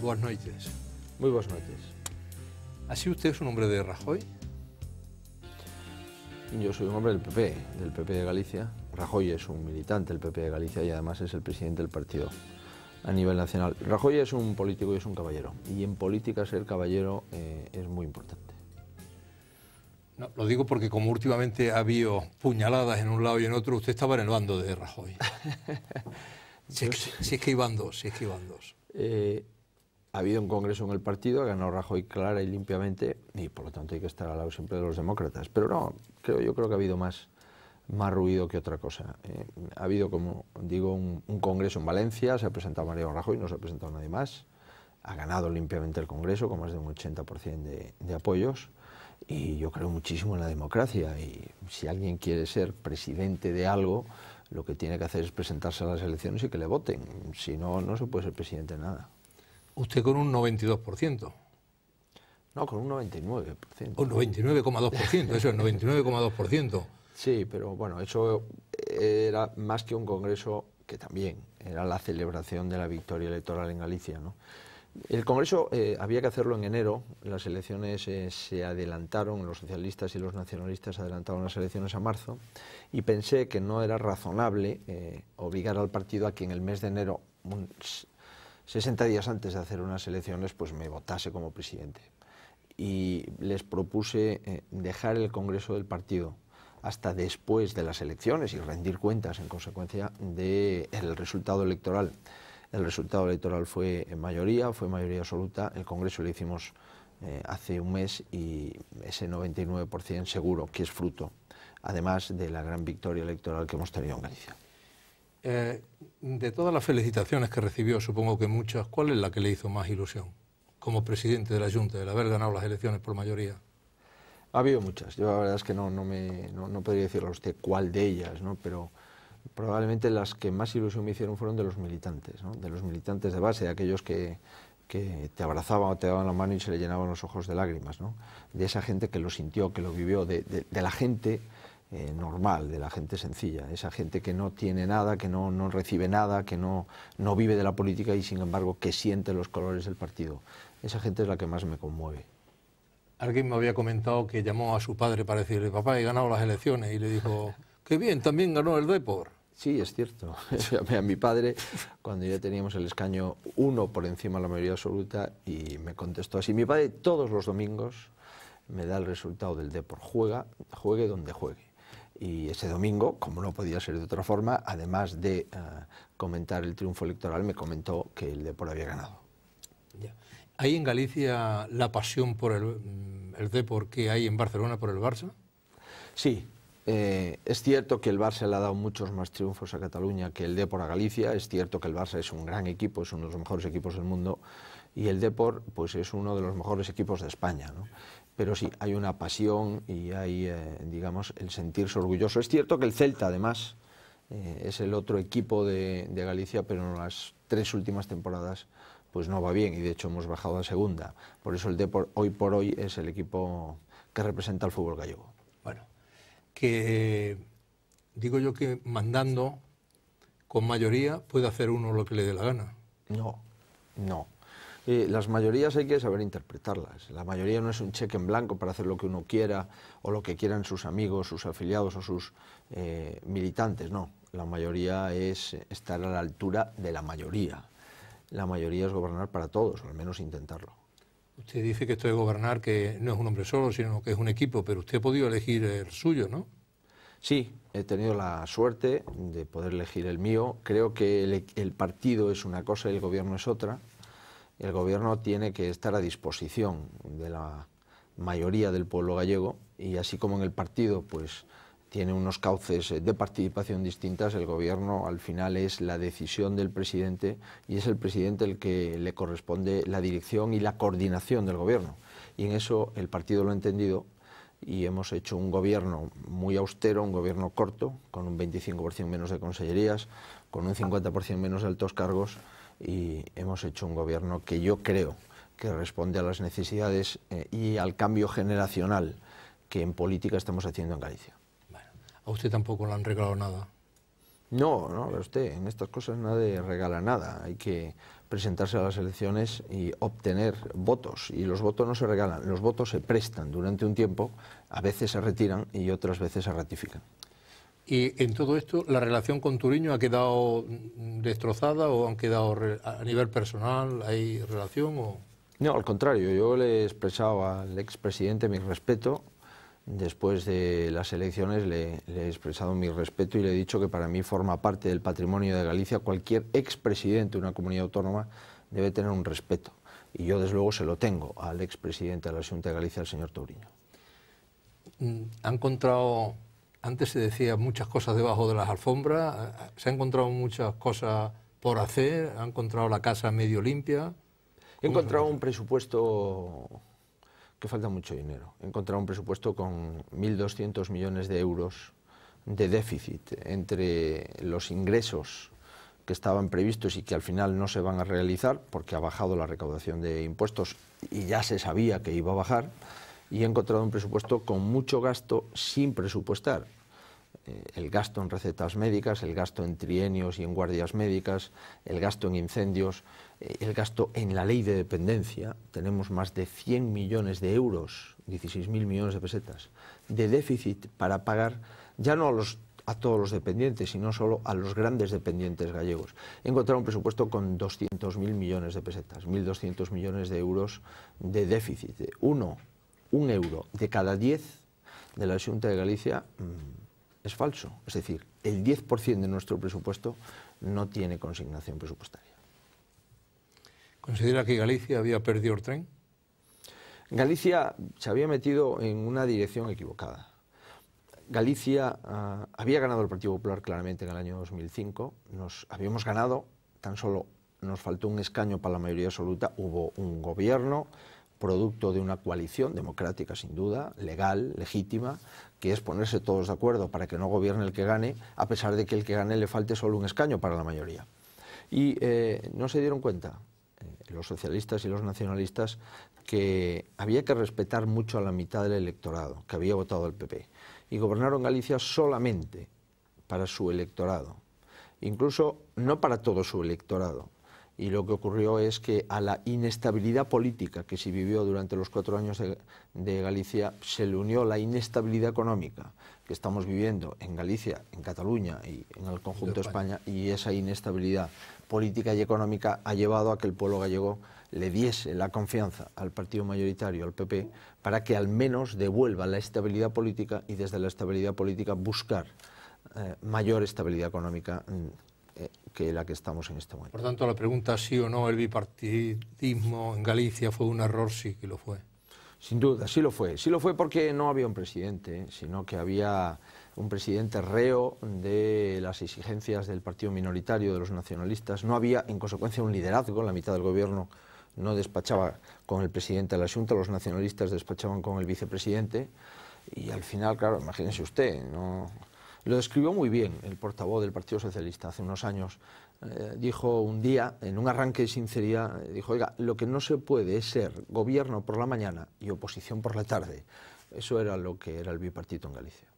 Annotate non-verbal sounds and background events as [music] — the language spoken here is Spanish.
Buenas noches. Muy buenas noches. Así usted es un hombre de Rajoy? Yo soy un hombre del PP, del PP de Galicia. Rajoy es un militante del PP de Galicia y además es el presidente del partido a nivel nacional. Rajoy es un político y es un caballero. Y en política ser caballero eh, es muy importante. lo digo porque como últimamente ha habido puñaladas en un lado y en otro, usted estaba en el bando de Rajoy. [laughs] si, es que, si, es dos, si es que iban dos. Eh, ha habido un congreso en el partido, ha ganado Rajoy clara y limpiamente, y por lo tanto hay que estar al lado siempre de los demócratas. Pero no, creo, yo creo que ha habido más, más ruido que otra cosa. Eh, ha habido, como digo, un, congreso en Valencia, se ha presentado Mariano Rajoy, no se ha presentado nadie más. Ha ganado limpiamente el congreso con más de un 80% de, de apoyos. Y yo creo muchísimo en la democracia. Y si alguien quiere ser presidente de algo, lo que tiene que hacer es presentarse a las elecciones y que le voten. Si no, no se puede ser presidente de nada usted con un 92%. No, con un 99%. Un 99,2%, eso es 99,2%. Sí, pero bueno, eso era más que un congreso que también era la celebración de la victoria electoral en Galicia, ¿no? El Congreso eh, había que hacerlo en enero, las elecciones eh, se adelantaron, los socialistas y los nacionalistas adelantaron las elecciones a marzo y pensé que no era razonable eh, obligar al partido a que en el mes de enero 60 días antes de hacer unas elecciones, pues me votase como presidente. Y les propuse eh, dejar el Congreso del partido hasta después de las elecciones y rendir cuentas en consecuencia del resultado electoral. El resultado electoral fue en mayoría, fue mayoría absoluta. El Congreso lo hicimos eh, hace un mes y ese 99% seguro que es fruto, además de la gran victoria electoral que hemos tenido en Galicia. Eh, de todas las felicitaciones que recibió, supongo que muchas, ¿cuál es la que le hizo más ilusión como presidente de la Junta, el haber ganado las elecciones por mayoría? Ha habido muchas. Yo la verdad es que no, no, me, no, podría decirle a usted cuál de ellas, ¿no? pero probablemente las que más ilusión me hicieron fueron de los militantes, de los militantes de base, de aquellos que, te abrazaban o te daban la mano y se le llenaban los ojos de lágrimas, de esa gente que lo sintió, que lo vivió, de la gente eh, normal, de la gente sencilla, esa gente que no tiene nada, que no, recibe nada, que no, no vive de la política y sin embargo que siente los colores del partido. Esa gente es la que más me conmueve. Alguien me había comentado que llamó a su padre para decirle, papá, he ganado las elecciones y le dijo, qué bien, también ganó el Depor. Sí, es cierto. [laughs] Llamé a mi padre cuando ya teníamos el escaño uno por encima de la mayoría absoluta y me contestó así. Mi padre todos los domingos me da el resultado del Depor. Juega, juegue donde juegue y ese domingo, como no podía ser de otra forma, además de eh, comentar el triunfo electoral, me comentó que el Depor había ganado. ¿Hay en Galicia la pasión por el, mm, el Depor que hay en Barcelona por el Barça? Sí, eh, es cierto que el Barça le ha dado muchos más triunfos a Cataluña que el Depor a Galicia. Es cierto que el Barça es un gran equipo, es uno de los mejores equipos del mundo y el Depor pues, es uno de los mejores equipos de España. ¿no? Pero sí, hay una pasión y hay, eh, digamos, el sentirse orgulloso. Es cierto que el Celta, además, eh, es el otro equipo de, Galicia, pero en las tres últimas temporadas pues no va bien y de hecho hemos bajado a segunda. Por eso el Depor hoy por hoy es el equipo que representa al fútbol gallego. Bueno, que digo yo que mandando con mayoría puede hacer uno lo que le dé la gana. No, no las mayorías hay que saber interpretarlas. La mayoría no es un cheque en blanco para hacer lo que uno quiera o lo que quieran sus amigos, sus afiliados o sus eh, militantes. No, la mayoría es estar a la altura de la mayoría. La mayoría es gobernar para todos, o al menos intentarlo. Usted dice que esto de gobernar que no es un hombre solo, sino que es un equipo, pero usted ha podido elegir el suyo, ¿no? Sí, he tenido la suerte de poder elegir el mío. Creo que el, el partido es una cosa y el gobierno es otra el gobierno tiene que estar a disposición de la mayoría del pueblo gallego y así como en el partido pues tiene unos cauces eh, de participación distintas, el gobierno al final es la decisión del presidente y es el presidente el que le corresponde la dirección y la coordinación del gobierno. Y en eso el partido lo ha entendido y hemos hecho un gobierno muy austero, un gobierno corto, con un 25% menos de consellerías, con un 50% menos de altos cargos y hemos hecho un gobierno que yo creo que responde a las necesidades eh, y al cambio generacional que en política estamos haciendo en Galicia. a usted tampoco le han regalado nada. No, no, a usted, en estas cosas nadie regala nada. Hay que presentarse a las elecciones y obtener votos. Y los votos no se regalan, los votos se prestan durante un tiempo, a veces se retiran y otras veces se ratifican. Y en todo esto, ¿la relación con Turiño ha quedado destrozada o han quedado a nivel personal? ¿Hay relación? O... No, al contrario, yo le he expresado al expresidente mi respeto. Después de las elecciones le, he expresado mi respeto y le he dicho que para mí forma parte del patrimonio de Galicia. Cualquier expresidente de una comunidad autónoma debe tener un respeto. Y yo, desde luego, se lo tengo al expresidente de la Junta de Galicia, el señor Touriño. Mm, ¿Ha encontrado antes se decía muchas cosas debajo de las alfombras, eh, se han encontrado muchas cosas por hacer, ¿Ha encontrado la casa medio limpia. He encontrado un presupuesto que falta mucho dinero. He encontrado un presupuesto con 1.200 millones de euros de déficit entre los ingresos que estaban previstos y que al final no se van a realizar porque ha bajado la recaudación de impuestos y ya se sabía que iba a bajar y he encontrado un presupuesto con mucho gasto sin presupuestar. Eh, el gasto en recetas médicas, el gasto en trienios y en guardias médicas, el gasto en incendios, eh, el gasto en la ley de dependencia. Tenemos más de 100 millones de euros, 16.000 millones de pesetas, de déficit para pagar ya no a todos los dependientes sino solo a los grandes dependientes gallegos. He encontrado un presupuesto con 200.000 millones de pesetas, 1.200 millones de euros de déficit. Uno, un euro de cada diez de la Junta de Galicia mm, es falso. Es decir, el 10% de nuestro presupuesto no tiene consignación presupuestaria. ¿Considera que Galicia había perdido el tren? Galicia se había metido en una dirección equivocada. Galicia ah, había ganado el Partido Popular claramente en el año 2005, nos habíamos ganado, tan solo nos faltó un escaño para la mayoría absoluta, hubo un gobierno, producto de una coalición democrática, sin duda, legal, legítima, que es ponerse todos de acuerdo para que no gobierne el que gane, a pesar de que el que gane le falte solo un escaño para la mayoría. Y eh, no se dieron cuenta eh, los socialistas y los nacionalistas que había que respetar mucho a la mitad del electorado que había votado el PP. Y gobernaron Galicia solamente para su electorado, incluso no para todo su electorado, y lo que ocurrió es que a la inestabilidad política que se vivió durante los cuatro años de, Galicia se le unió la inestabilidad económica que estamos viviendo en Galicia, en Cataluña y en el conjunto de España. y esa inestabilidad política y económica ha llevado a que el pueblo gallego le diese la confianza al partido mayoritario, al PP, para que al menos devuelva la estabilidad política y desde la estabilidad política buscar eh, mayor estabilidad económica eh, que la que estamos en este momento. Por tanto, la pregunta sí o no, el bipartidismo en Galicia fue un error, sí que lo fue. Sin duda, sí lo fue. Sí lo fue porque no había un presidente, sino que había un presidente reo de las exigencias del partido minoritario, de los nacionalistas. No había, en consecuencia, un liderazgo. La mitad del gobierno no despachaba con el presidente de asunto, los nacionalistas despachaban con el vicepresidente. Y al final, claro, imagínese usted, no lo describió muy bien el portavoz del Partido Socialista hace unos años. Eh, dijo un día, en un arranque de sinceridad, eh, dijo, oiga, lo que no se puede es ser gobierno por la mañana y oposición por la tarde. Eso era lo que era el bipartito en Galicia.